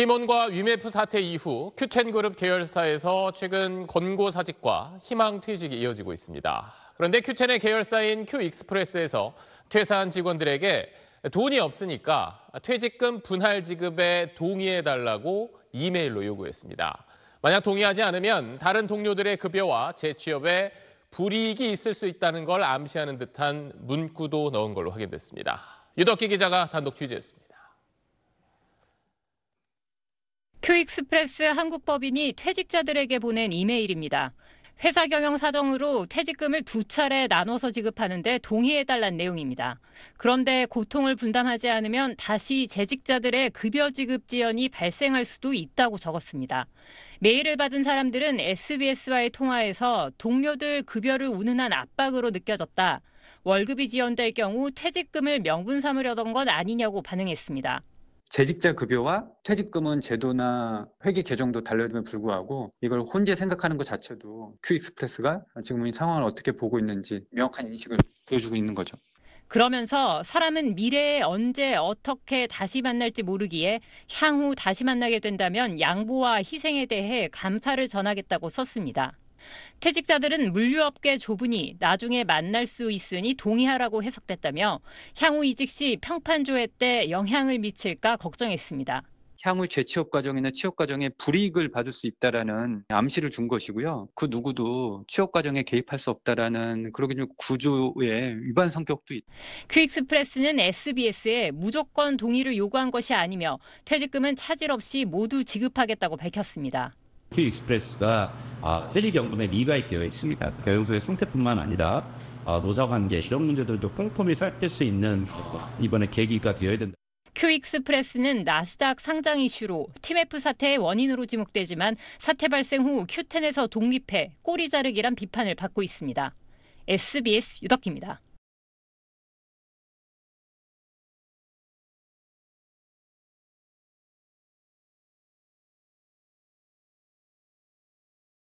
팀원과 위메프 사태 이후 큐텐그룹 계열사에서 최근 권고사직과 희망퇴직이 이어지고 있습니다. 그런데 큐텐의 계열사인 큐익스프레스에서 퇴사한 직원들에게 돈이 없으니까 퇴직금 분할 지급에 동의해달라고 이메일로 요구했습니다. 만약 동의하지 않으면 다른 동료들의 급여와 재취업에 불이익이 있을 수 있다는 걸 암시하는 듯한 문구도 넣은 걸로 확인됐습니다. 유덕기 기자가 단독 취재했습니다. 큐익스프레스 한국법인이 퇴직자들에게 보낸 이메일입니다. 회사 경영 사정으로 퇴직금을 두 차례 나눠서 지급하는데 동의해달란 내용입니다. 그런데 고통을 분담하지 않으면 다시 재직자들의 급여 지급 지연이 발생할 수도 있다고 적었습니다. 메일을 받은 사람들은 SBS와의 통화에서 동료들 급여를 우는한 압박으로 느껴졌다. 월급이 지연될 경우 퇴직금을 명분 삼으려던 건 아니냐고 반응했습니다. 재직자 급여와 퇴직금은 제도나 회계 개정도 달려듦에 불구하고 이걸 혼재 생각하는 것 자체도 큐익스프레스가 지금 상황을 어떻게 보고 있는지 명확한 인식을 보여주고 있는 거죠. 그러면서 사람은 미래에 언제 어떻게 다시 만날지 모르기에 향후 다시 만나게 된다면 양보와 희생에 대해 감사를 전하겠다고 썼습니다. 퇴직자들은 물류업계 조분이 나중에 만날 수 있으니 동의하라고 해석됐다며 향후 이직 시 평판 조회 때 영향을 미칠까 걱정했습니다. 향후 재취업 과정이나 취업 과정에 불이익을 받을 수 있다라는 암시를 준 것이고요. 그 누구도 취업 과정에 개입할 수 없다라는 그러기 좀 구조의 위반 성격도 있다. 큐스프레스는 SBS에 무조건 동의를 요구한 것이 아니며 퇴직금은 차질 없이 모두 지급하겠다고 밝혔습니다. 큐스프레스가 아, 세리경금에 미가입되어 있습니다. 교육소의 성태뿐만 아니라 아, 노사관계 이런 문제들도 꼼꼼히 살필 수 있는 이번에 계기가 되어야 된다. 큐익스프레스는 나스닥 상장 이슈로 TMF 사태의 원인으로 지목되지만 사태 발생 후 큐텐에서 독립해 꼬리 자르기란 비판을 받고 있습니다. SBS 유덕입니다.